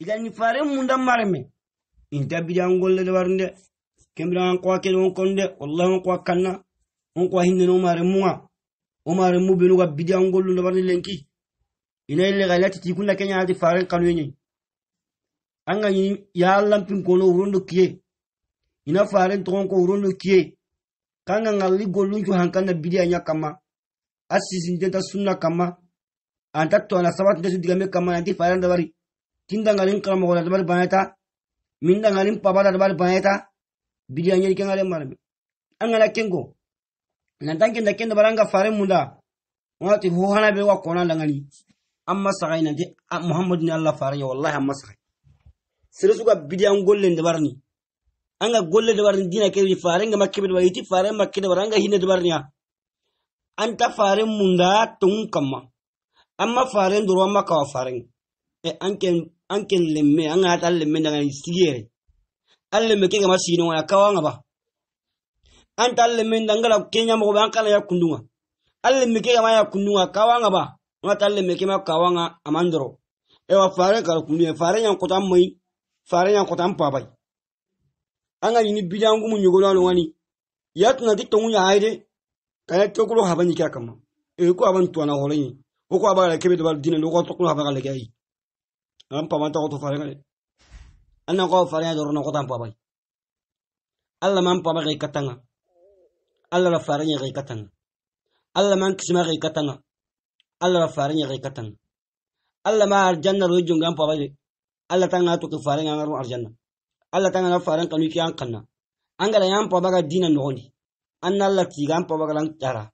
igani fare munda marme inta bidan golle de warnde kembira an kwa kele konde wallahi kwa kanna on kwa hinne no mare muwa o mare mu binu ga bidan gollu de warnde lenki ina ile galati ti kunna kenya ati fare kanu yenyi anga yi ya lampin kono urondo kiye ina fare ton ko urondo kiye kanga ngalli gollun ju hankana bidan nya kama asisin sunna kama anta na sabat de digame kama anti fare de minda ngalim bal baneta ngalin pabalat bal baneta bidiyanyel ngalin marmi angala kengo nantanke nda kenda baranga fare munda wati ho hana be wa kona langani amma sagai nanti Muhammad ni allah fare ya wallahi amma sagai sere suga bidiyan golle ni, barni anga golle da barni dina kebe fare nga be da iti fare makke da baranga hinne da ni, ya. anta fare munda tungkama, kamma amma fare ndurwa amma kawa fare Eh, e anken anken lemme an ga ta lemme daga sigere alle me kega masino ya kawanga ba anta alle me ndangala kenya mo ba kala ya kundunga alle me kega ma ya kundunga kawanga ba wata alle me kema kawanga amandro e wa fare kala kunduya fare nyang kota mai fare nyang kota mpabai anga yini bidangu mu nyugo lalo wani yatna ditongu ya haide kaya tokolo habani kya kama e ko abantu na horenyi ko abara kebe do dinen ko tokolo habara legai an paman ta koto farenga an annan ko farenga do rono ko tan pamai alla man pamai kai katanga alla la farenga kai katanga alla man kisma kai katanga alla la farenga kai katanga alla ma arjanna ro jungan pamai de alla tanga to ko farenga ngaru arjanna alla tanga na farenga kanu ki an kanna an gara yan paba ga dinan no ni an alla tigan pamai ga tara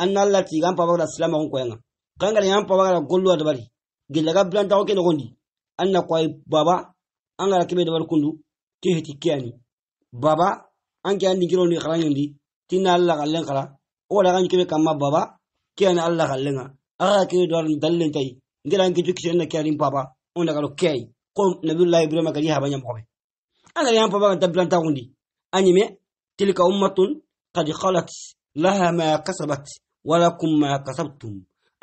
an alla tigan pamai ga islam ko yanga kangara yan pamai ga gollo da bari gilaga blanta ko ke ni anna kwai baba an gara kebe dabar kundu ti heti kiyani baba an ke an dingiro ni kharan yandi tinna alla kallen kala wala kan kebe kamma baba kiyani alla kallenga aga kebe dwar dallen tai ngira an ke jukki na kiyani baba onda garo kiyai ko nabiyullahi ibrahim kali habanya mokobe an gara yan baba kan tablan ta kundi anyime tilka ummatun qad khalat laha ma kasabat walakum ma kasabtum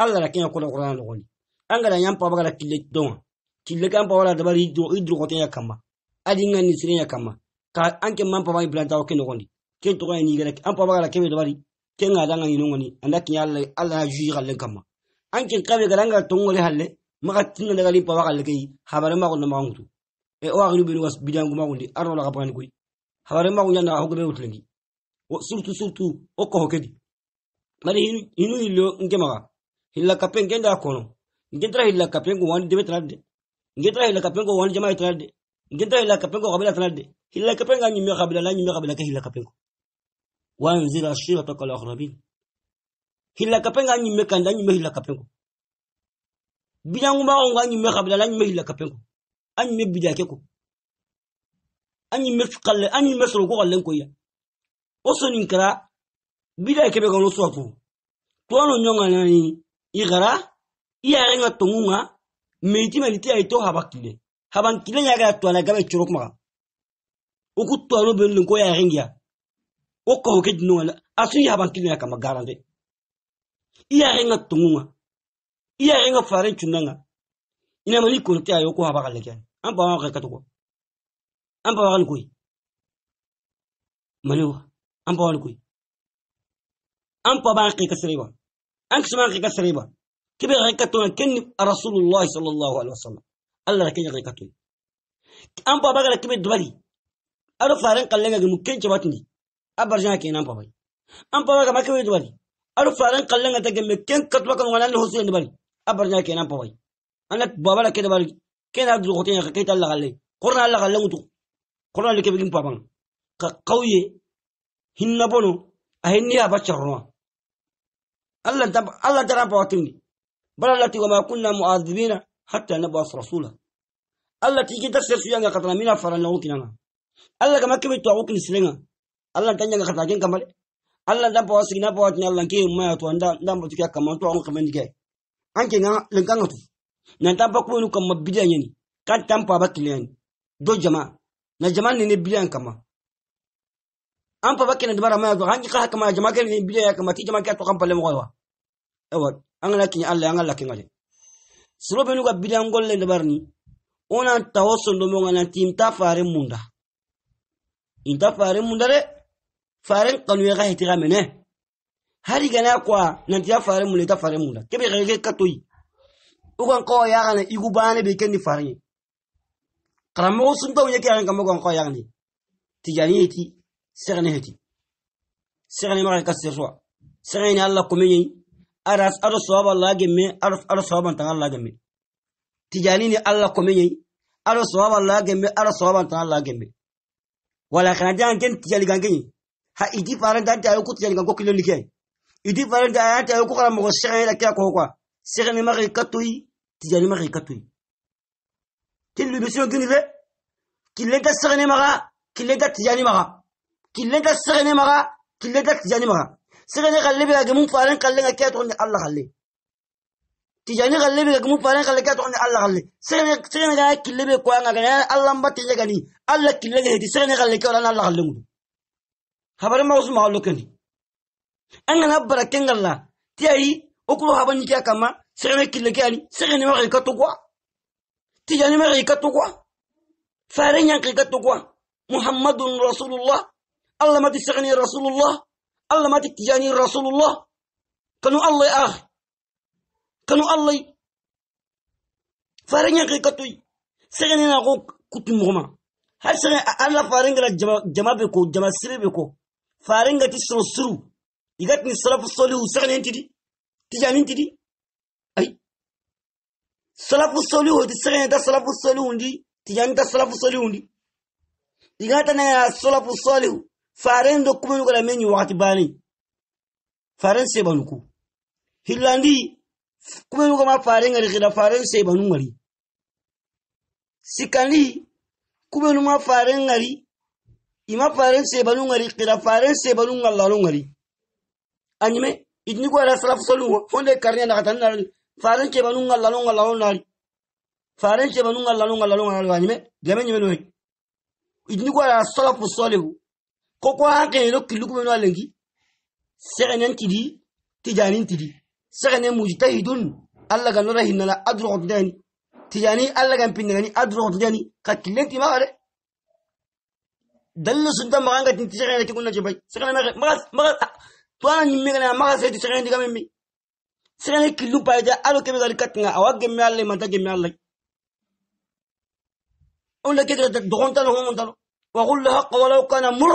alla lakini kwa qur'an lugoni an gara yan baba kala kille don tillakan pa wala dabari idru khoten ya kama adinga ni sirin ya kama ka anke man pa bai blanta okin ngondi ke to ni gara an pa bagala kebe dabari ke nga danga ni ngoni anda ki alla alla ji galle kama anke kabe garanga tongore halle maka tinga daga li pa bagala ke habare ma ko na mangutu e o agri bin was bidangu ma ngondi arno la gabani koy habare ma ko nyanda ho gobe utlengi o surtu surtu o ko hokedi mari hinu hilo ngemaga hilla kapen genda kono ngendra hilla kapen ko wani debetradde ngeta ila kapengo wan jamaa itrade ngeta ila kapengo kabila itrade ila kapenga nyimya kabila la nyimya kabila kahila kapengo wanzira ashirata kal akhrabin hila kapenga nyimya kanda nyimya hila kapengo bidangu maongo anyimya kabila la nyimya hila kapengo anyimya bidake ko anyimya kalle anyimya soro ko kallen koya osonin kara bidake be kono swatu tuano nyonga nani igara iya renga tungunga meitimaliti aito habakile habankile nyagaya twana gaba ichurok maga uku twano belin ko yarengiya woka hoke dinongana asu yi habankile nyaka magarande iyarenga tungunga iyarenga faren chunanga inamani konte ayo ko habakale kyan an bawa ka katoko an bawa kan koi manewa an bawa kan koi an pa ba ka kasrewa an kisma ka kasrewa كبير غيكتون كني رسول الله صلى الله عليه وسلم الله كني غيكتون أم بابا قال كبير دبلي أرو فارن قال لنا ممكن جبتني أبرجنا كين أم بابا أم بابا ما كبير دبلي أرو فارن قال لنا تجمع كين كتبك ولا له حسين دبلي أبرجنا كين أم بابا أنا بابا لا كده كين عبد الغتين غيكت الله قال قرنا الله قال له قرنا اللي كبير بابا قوي هن بونو أهني الله تب الله ترى بواتمني bala allati wama kunna mu'adhibina hatta nab'ath rasula allati kita sesu yanga katana mina farana ukinanga alla kama kibi to ukin silenga alla tanya nga katakin kamale alla dan pawa sigina pawa tinya alla ke ma to anda dan ba tukiya kaman to an kaman dike anke nga lenkanga tu nan tampa ko nu kamma bidiyan yani kan tampa ba kiliyan do jama na jama ne ne bidiyan kama an pa bakin da bara ma zo hanki ka haka ma jama ke ne bidiyan kama ti jama ke to kan palle mo wa ewa angala kinya alle angala kinya le sulo benu ga bidan golle de barni ona tawassul ndo mo ngana tim ta fare munda inta fare munda re fare kanu ya ga hitira mene hari gana kwa nan ta ya fare munda ta fare munda kebe ga ga katoyi ugan ko ya ga igu bana be ni fare karamo sun tawo yake ga mo gon ko ya ni tijani yiti sirne heti sirne mara ya Allah kuma aras aro soba lageme aro aro soban tan lageme tijani alla komenye aro soba lageme aro soban tan lageme wala kana jan ken tijali gangenye ha idi faran da ta ko tijali gango kilo like idi faran da ta ko kala mo sere la ka ko kwa ni mari katui tijali mari katui tin lu bisio gini le kille da sere ni mara kille da tijani mara kille da sere ni mara kille da tijani mara sigani kalli biga gemu faren kalli ga kya tonni Allah kalli tijani kalli biga gemu faren kalli kya tonni Allah kalli sigani sigani ga kalli be ko anga ga Allah mbatti je gani Allah kalli ga hedi sigani kalli kya Allah kalli mu habar ma usma halukani an ga nabbara kengalla tiyayi okulu haban kya kama sigani kalli kya ni sigani ma ka to kwa tijani ma ka to kwa faren yan ka to kwa محمد رسول الله الله ما تسعني رسول الله Allah ma tijani rasulullah kanu Allah ah kanu Allah faranya kai katui sai ne na ko kutum goma har sai Allah faringa da jama be ko jama sire be ko faringa ti so suru igat ni salafu solihu sai ne tidi tijani tidi ai salafu solihu ti sai da salafu solihu ndi tijani da salafu solihu ndi igata na salafu solihu faren do kuma nuka yi wakati bani faren sai banuku hilandi kuma nuka ma faren ngari gida faren sai banu sikandi sikali kuma ma faren ngari ima faren sai banu ngari gida faren sai banu ngallalo ngari anime idni kuwa ala salafu salu fonde karne na katan na faren ke banu ngallalo ngallalo nari faren ke banu ngallalo ngallalo ngari anime jamen nyime no idni kuwa ala salafu salu koko hankali no killukume no alengi secenen tidi tijanin tidi secene mujtahidun allah gan nora hinnala adru hotdani tijani allah gan pinnegani adru hotdani ka killenti magare dallo sunta maganga tinti secene tikunna jebay secene magas magas tuana nimmegana magas eti secene digamemmi secene killu paja alo kebe gali katinga awa gemme allah manta gemme allah on la kedra dogontalo homontalo وقل له حق ولو كان مر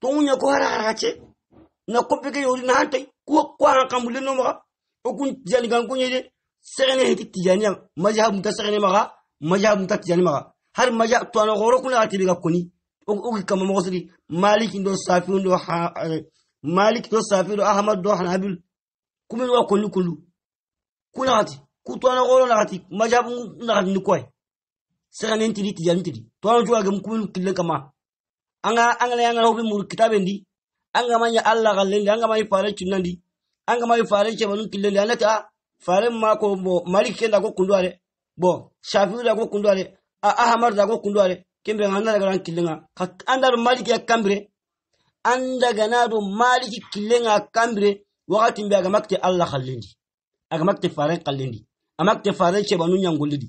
Ton yon yon kwa hara hara che, nan kopi gen yon yon nan hantay, kwa hara kambu len yon mga, wakoun tijani gang kwenye yon, sè gen yon henti tijani yon, majahab mwita sè gen yon mga, majahab mwita tijani mga. Har majah, ton an goro kwenye atili gap kwenye, wakoun yon kwa mwos li, malik yon do safi yon eh, do ahamad do ahan abil, kwenye wakoun yon kwenye. Kwenye ati, kwenye ton an goro an ati, majahab mwita sè gen yon kwenye, majahab mwita sè gen yon anga le anga hobi mur kitabe ndi anga ya Allah gallende anga mai fare cunandi anga mai fare che banu killende anata fare ma ko bo malik kenda ko kunduare bo shafiu da ko kunduare a ahmar da ko kunduare kimbe ngana daga ran killinga andar malik ke kambre anda ganado malik killinga kambre wakati mbe aga makte Allah gallende aga makte fare gallende amakte fare che banu nyangulidi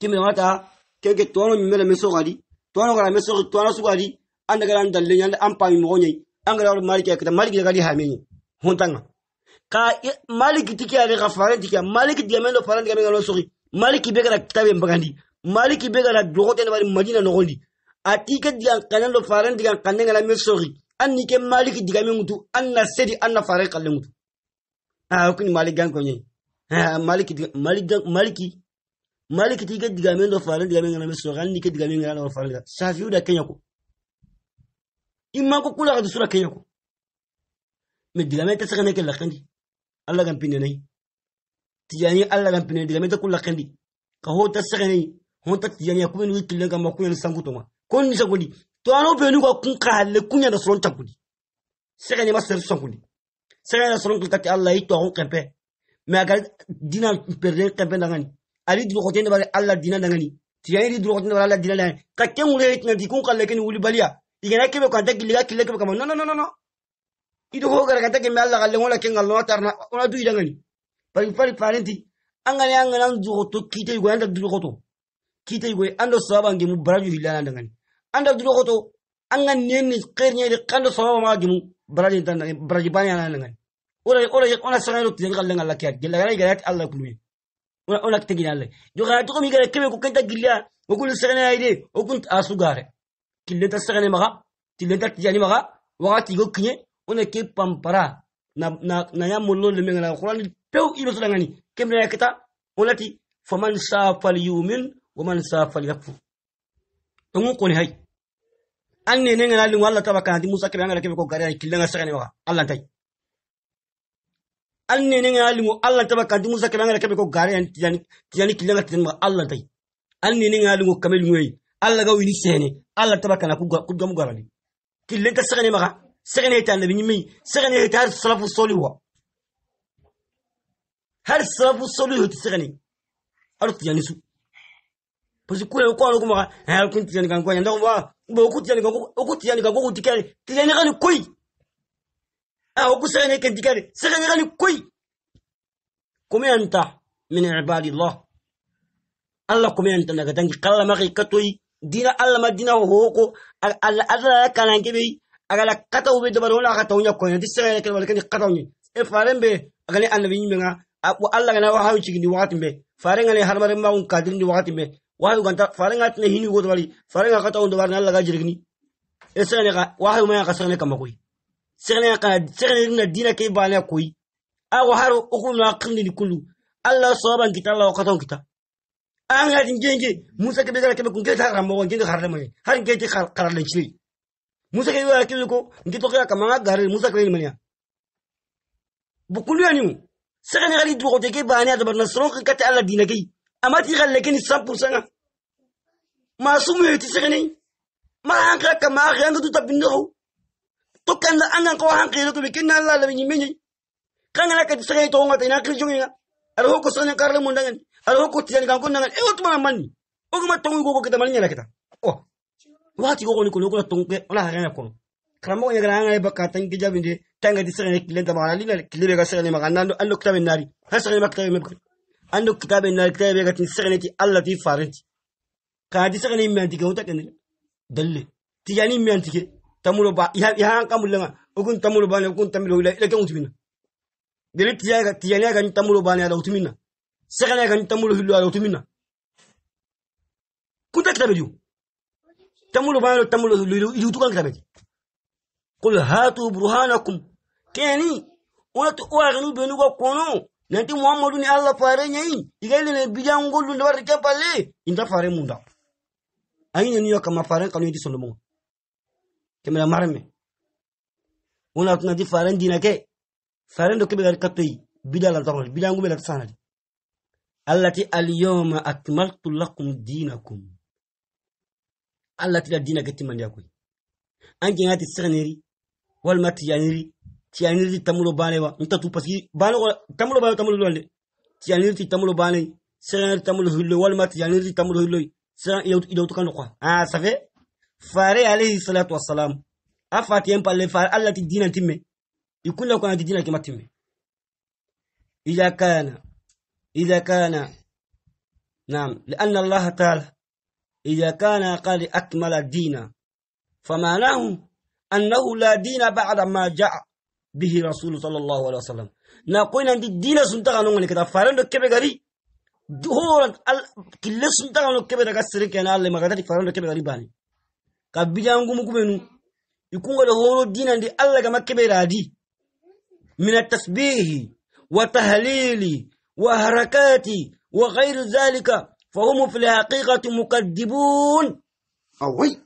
kimbe mata kege tono mi mele meso gadi tono gara meso tono sugadi Anda gara nda dalle nyanda an pa mo nyi an gara maliki ka maliki daga li mi huntanga ka maliki tiki ali fare tiki maliki amelo fare diga amelo sori maliki be ta be mbagandi maliki be ra dogo ne bari madina no gondi atika an kanan lo faran an kanan la mi sori an ni ke maliki diga ngutu an na sedi an na faran ngutu a hukuni maliki gan ko nyi maliki maliki maliki maliki tiga diga melo faran diga melo sori an ni ke diga melo faran diga safiu da kenya ko imma ko kula gadu sura kenya ko me digame ta sakane ke lakandi allah gam pinne nay tijani allah gam pinne digame ta kula kandi ka ho ta sakane ho ta tijani ko ni kilen gam ko ni sanguto ma ko ni sagudi to ano be ni ko kun ka halle kunya da suron takudi sakane ma sir sangudi sakane da suron kulkati allah yi to ho kempe me aga dina perden kempe dangani ali di ko tende bare allah dina dangani tiyani di ko tende bare allah dina dangani ka kengule itna di kun kalle ken wuli baliya igana kebe ko anta liga kile kebe kama no no no no ido ho gara kata kemme Allah galle ngola kenga no tarna ona du idangani pari pari parenti angani angana nzugo to kite yugo anda du to kite yugo ando saba ngi mu baraju hilana ndangani anda du goto angan nenni qernya de kando saba ma gimu baraju ndangani baraju bani ana ndangani ora ora ona sanero tin galle ngala kia. gilla gara gara Allah kulmi ona ona tegina Allah yo gara to mi gara kebe ko kenta gilla okul sanaya ide okunt asugare kileta sagane maga tileta tijani maga wakati go kinye one ke pampara na na na ya mollo le menga qur'an pew ilo to ngani kemle ya onati faman sa fal yumin waman sa fal yakfu tungu koni hay an ne ne ngana lingu Allah tabaka ndi Musa kebe ngala kebe ko gari ay kilanga sagane maga Allah tay an ne ne ngana lingu Allah tabaka ndi Musa kebe ngala kebe ko gari ay tijani tijani kilanga tijani maga Allah tay an ne ne ngana lingu kamel ngoyi alla ga wini sene alla tabaka na kugam garani killen ka sagane maga sagane ta annabi nyimi sagane ta har salafu soliwa har salafu soliwa ta sagane arti yani su parce kule ko ala kuma ha kun tiyani kan ko yanda ko ba ko tiyani kan ko ko tiyani kan ko tikani tiyani kan koi ah ko sagane kan tikani sagane kan koi kuma anta min ibadillah Allah kuma anta daga dangi kallama kai katoi dina alla ma dina hoko alla alla kana ngibi agala kata ube da barona ka tawnya ko ne disere ke wal kan kata ni e farembe agale annabi ni menga abu alla kana wa hawi cigindi wakati mbe farenga ne harmare ma un kadrin di wakati mbe wahayu ganta farenga tne hini go dawali farenga kata on dawar alla ga jirgini e sene ka wahayu ma ka sene kama koyi sene ka sene na dina ke bana koyi a waharu ukum na qindi kullu alla saban kitalla wa kata kita angat ngenge musa kebe gara kebe kunge ta rambo ngenge harle mane har ngenge karale chiri musa kebe wa kebe ko ngi to kaya kamanga gare musa kebe mane bukulu yani saka ne gari dugo teke bani ada bar nasron ka kata alla dinaki amati galle kini 100% masu mu yiti saka ne ma an ka kama ga ngi ta binno to kan an an ko han kire ko be kinna alla la bi nyimenyi kan ala ka saka to ngata ina kirjonga ala ko sanya karle mun dangan ala ko tiyani kan kunna e otu mana manni o kuma tongu gogo kita manni na kita o wati gogo ni ko ko tongu ke ala ha ko karamo ne gara ngai baka tan ki jabinde tanga di sare kilenta ma ala lina kilibe ga sare ma kanando allo kitabe nari ha sare ma kitabe mabka ando kitabe nari kitabe ga tin sare ti alla ti farinti ka di sare ni manti ga uta kan dalle tiyani manti ke tamulo ba ya ya kamulla ukun tamulo ba ne ukun tamulo ila ila kan utumina dele tiyani ga tiyani ga tamulo ba ne ala utumina sagana kan tamulo hillo ala tumina kunta kitabe ju tamulo bayo tamulo itu ilu tukan kitabe kul hatu burhanakum kani watu wagani benu ko kono nanti muhammadu ni allah fare nyai igaile ne bijangol ndo war kapale inda fare munda ayine niyo kama fare kanu di solomo kemela marme wona di fare dina ke fare ndo kebe gar katoi bidala tarol bidangu be la sanadi allati alyawma akmaltu lakum dinakum allati la dina getiman yakui anke ngati sereneri wal matiyaniri tiyaniri tamulo bale wa ntatu paski bale tamulo bale tamulo lolde tiyaniri ti tamulo bale sereneri tamulo hullo wal matiyaniri tamulo hullo siran ido tukano kwa ah ça fait fare alayhi salatu wassalam afati empa le fare allati dina timme ikunda kwa dina kimatimme ila kana إذا كان نعم لأن الله تعالى إذا كان قال أكمل الدين فمعناه أنه لا دين بعد ما جاء به رسول صلى الله عليه وسلم نقول أن الدين سنتغنون لك فارن ركبه غري دهورا كل سنتغنون كبه ركا سرك أنا يعني الله مغادر فارن ركبه غري باني كبيجان قوم قومنو يكون قد هورو الدين أن الله كما كبه رادي من التسبيح وتهليل wa harakaati wa kairizaalika fa ho mu fili haƙiƙati mu ka dibuun. awai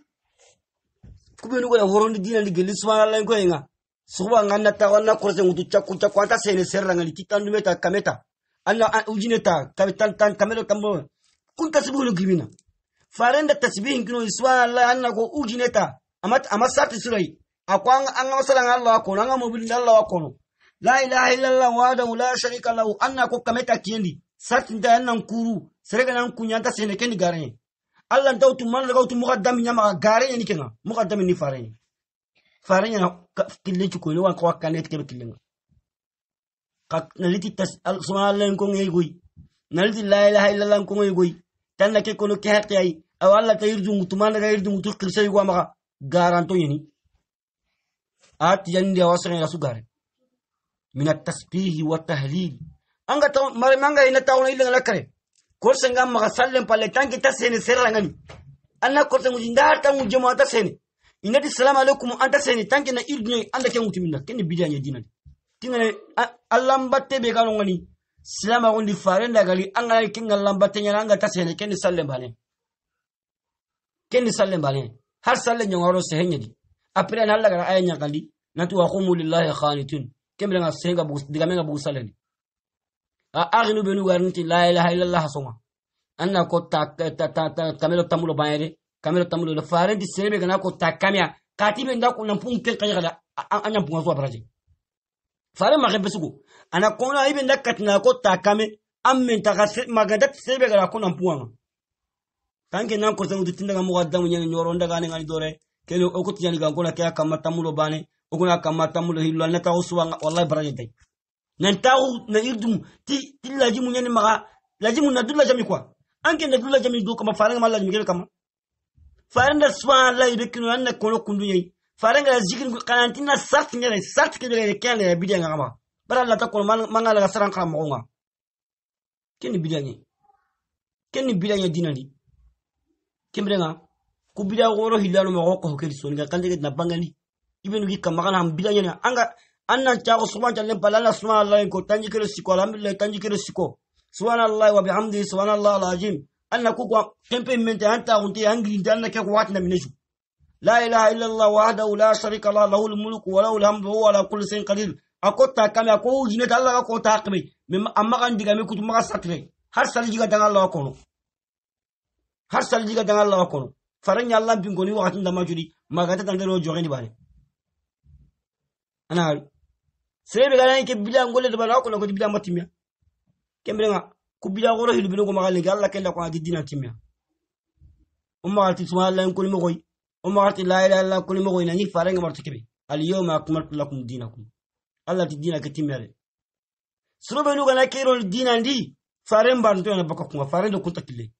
kuma ina ko da woro ndi dina da gali subahana alayi ko ye nka. sukuwa nka an na kura senkutu ko an ta seneseren ujine ta ka me ta ka mbola kunta su bugunin kibina faren da tasibihin kino subahana ko ujine ta a ma sata si lai. a ko an kama salla an ka lawa la ilaha illallah wahdahu la sharika lahu anna ko kameta kendi satin da nan kuru serega nan kunya ta sene kendi gare allah dawtu man ga gawtu muqaddam ma gare ni kenga muqaddam ni fare farin na kille ci ko ni wa ko kanet ke kille ka na liti tas al subhanallah ko ngay goy liti la ilaha illallah ko ngay goy tan na ke ko ke hakki ay aw allah mutu man ga yirdu mutu kirse yuwa maka garanto yini at yandi awasre su gare min at-tasbih wa tahlil anga taw manga ina na illa lakare korsa ngam maga sallen palle tanki tasene serra ngani anna korsa nguji ndata nguji mo tasene inati salamu alaikum anta sene tanki na ildunya anda ke ngutu minna kende bidia nya dinani tingane alamba tebe gano ngani silama di farenda gali anga kinga lamba tenya anga tasene kende salle bale kende salle bale har salle nyongoro sehenye di apre na Allah gara ayanya kali natu wa qumu lillahi qanitun kemrenga senga bugus digamenga bugusalani a aginu benu garanti la ilaha illallah soma anna ko ta ta ta kamelo tamulo bayre kamelo tamulo le farendi sebe kana ko ta kamya katibe ndako nampun kel kayala anya bunga so abraje fare maghebe sugu ana kona ibe ndakati na ko ta kame amme ta magadat sebe kana ko nampuanga tanke nan ko zangu tinda ga mo gadda munyani nyoro ndaga ne ngani dore kelo okutiyani gangola kya kamatamuro bane ogona kamma tammuɗo hillo anna taxu suwanga wallahi baraje tay nan taxu na irdum ti ti lajimu ni maxa laji na dulla jami kwa anke na dulla jami do kama faranga lajimi keɓe kama farenda subhanallah ibe kino na kono kundu yai. faranga la zikri kanantina sart ñere sart keɓe kene ya kama bara ta kono manga laga Keni kala moxonga kenni bidiañe kenni bidiañe dinandi kembirenga ku bidia xoro hillano maxo koxokedi soninga kanjegedi na bangani ibenu gi kamakan ham bidanya na anga anna chago subhanahu wa ta'ala subhanallahi ko tanji kero siko alhamdulillah tanji kero siko subhanallahi wa bihamdi bihamdihi subhanallahi alazim anna ku kwa tempe mente anta unti angri ndanna ke kwat na minesu la ilaha illa allah wahdahu la sharika la lahu almulku wa lahu alhamdu huwa la kulli shay'in qadir akota kame ako jinata allah ko taqbi amma kan diga me kutu maka satre har salji ga dan allah ko har salji ga dan allah ko faranya allah bingoni wakati majuri magata tangero jogeni bane ana sere ga nan ke bilan gole da bala ko na ko bilan matimya kembe nga ku bilan goro hidu bino ko magal ga Allah kella ko adi dina timya umma arti suma Allah ko ni mokoy umma arti la ilaha illa ko ni mokoy na ni farenga marti kebe al yawma akmaltu lakum dinakum Allah ti dina ke timyare surobe lu ga na kero dina ndi faren ban to na baka kuma faren do kunta kille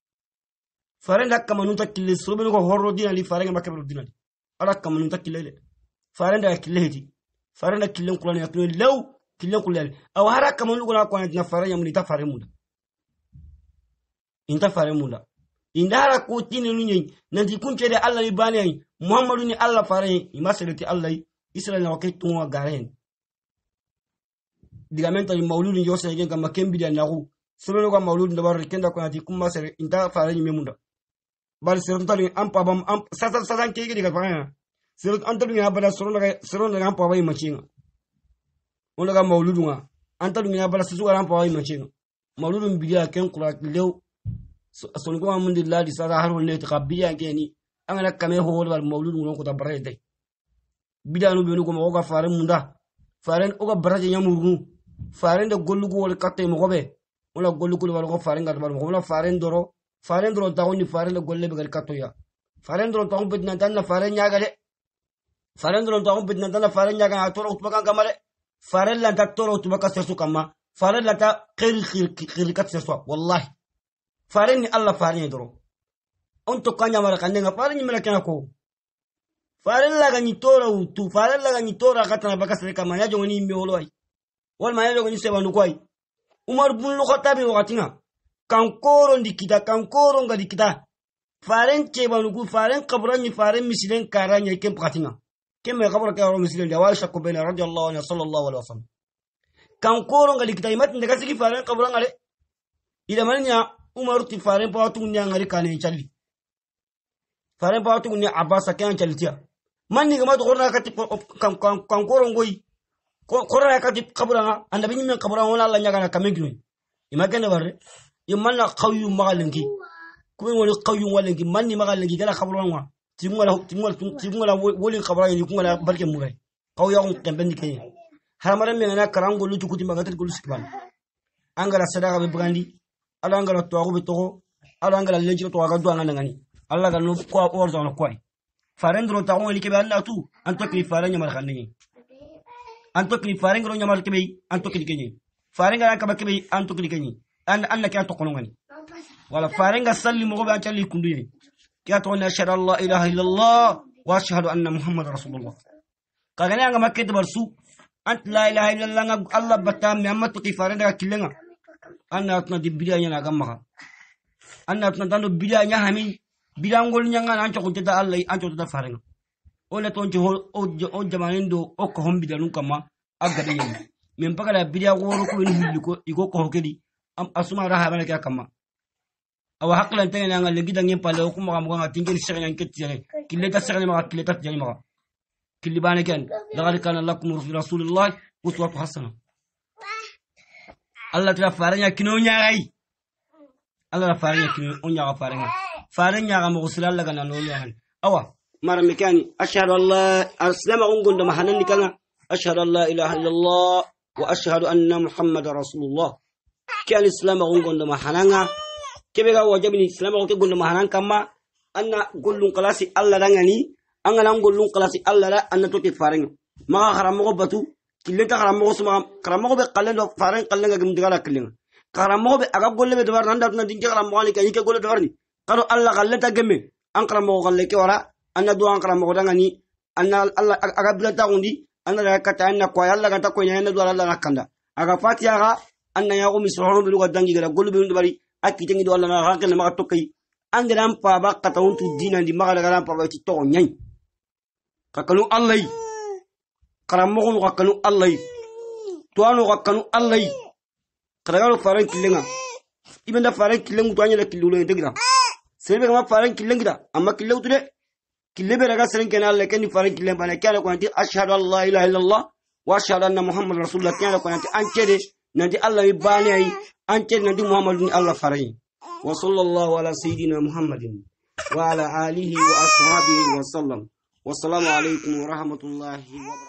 faren da kama nunta kille surobe lu ko horro dina ndi farenga makabe dina ndi ala kama nunta kille faren da kille heti farana kilen kulani yakno law kilen kulani aw haraka mun lugula ko na faranya mun ta fare mun inta fare mun da indara ko tini nunye na di kunce Allah ni bani Muhammadu ni Allah fare imasalati Allah Israel na wakai tun garen diga menta ni mauludin yo sai gen kama nahu solo ga mauludin da kenda ko na di inta fare ni memunda bar sirantali ampa bam sasa sasa ke diga fara anta dungi abala soro la rampa wai machinga wala ga mauludu nga anta dungi abala susu ga rampa wai machinga mauludu bidiya ken kula lew son ko amun lillahi sada har wonne ta kabiya geni an ala kame ho wal mauludu ngon ko ta bare dai bidiya no biyo ko ma ga faran munda faran o ga baraje nyamuru faran da gollugo wal katte mo gobe wala gollugo wal ko faran ga mo wala faran doro faran doro ta woni faran da golle be gal kattoya faran doro ta on bedna tan na faran nyaga de faren doron to akun bitna faren nyaga ha toro utuma kan kamale faren lan ta toro utuma ka kama faren lan ta khir khir khir kat sesu wallahi faren ni allah faren dro on kanya mara kan nga faren ni mala kan ko faren la ga ni utu faren la ga ni toro na baka sersu kama nyajo ni mi holoi wal ma nyajo ni se bandu koi umar bun lo khatabi wakatinga kankoro ndikita kankoro ga dikita faren ku faren ni faren misilen karanya ken pratina kembe khabar ka ro misil jawal shakku bayna radiyallahu anhu sallallahu alaihi wasallam kan koro ngali kitai mat ndaga sigi faran kabura ale ida manya umar ti faran pa tu nya ngari kanen challi faran pa tu nya abasa chali chaltiya man ni gamat gorna ka ti kan koro ngoi korona ka ti kabura anda binyi men wala la nya kana kamenginu imakende barre imanna qawyu magalengi kuwe ngoni qawyu walengi manni magalengi gala kabura wa. tingwala tingwala kabara ni kungala barke murai kaw ya kun ke haramara me na karango lutu kuti magatel gulu sikban angala sadaka be brandi ala angala to be togo ala angala leji to aga do angana ala ga no kwa orzo no kwai farendro ta on like be alla tu anto kli farenya mar khanni anto kli farengro nyamar kebe anto kli kenyi farenga ka bakebe anto kli kenyi an annaka anto konongani wala farenga salli mo be anchali kunduye Ya ato na shara ilaha illallah wa ashhadu anna Muhammad Rasulullah kagana nga makke bersu. ant la ilaha illallah Allah batam mi amma to kifare daga killenga anna atna di nya na gamma anna atna dando biya nya hami bidangol nya nga ancho ko tata Allah ancho tata farenga ona ton jo o jamanen do o ko hombi dalun kama agade yen men pagala woro ko ni hulli iko ko hokedi asuma raha bana kama او حقلا تاني انا اللي جدا ينبا لو كما مغا تنجي الشغل ان كت يعني كل تا سغني مغا كل تا جاني مغا كل بان كان لقد كان لكم رسول الله وسوات حسنا الله تعالى فارنيا كنو نياي الله فارنيا كنو اون يا فارنيا فارنيا غا مغسل الله كان نو يهن اوا مر مكاني اشهد الله اسلم ان كنت محنن كان اشهد الله اله الا الله واشهد ان محمد رسول الله كان اسلام ان كنت محنن kebe ga ni Islam, ko gondo mahanan kamma anna gollun kalasi alla dangani angana gollun kalasi allah la anna to ke ma maga go batu go sumam suma go be kallendo faren kallenga gimdigala killenga haramogo be aga golle be dabar nan datuna dinke haramogo ni kanyi ke golle alla allah ta gemme an go qalle ke wara anna do an go dangani anna allah aga ta gundi anna daga kata anna ko ga ta ko nyana do allah kanda aga fatiha anna yago misrohono bi luga dangi gara golle be ndabari akitengi do Allah na hakene ma tokki angeram pa ba katawun tu dina di magala garam pa ba ti to nyany kakalu Allah karamo ko kakalu Allah to anu kakalu Allah karagalo faran kilenga ibenda faran kilengu to anyala kilulo integra sebe kama faran kilengida amma kilewu tu de kilebe raga seren kena Allah keni faran kilen bana kana ko anti ashhadu an la ilaha illallah wa ashhadu anna muhammadar rasulullah kana ko anti an cede ندي الله يباني أنت ندي محمد الله فري وصلى الله على سيدنا محمد وعلى آله وأصحابه وسلم والسلام عليكم ورحمة الله وبركاته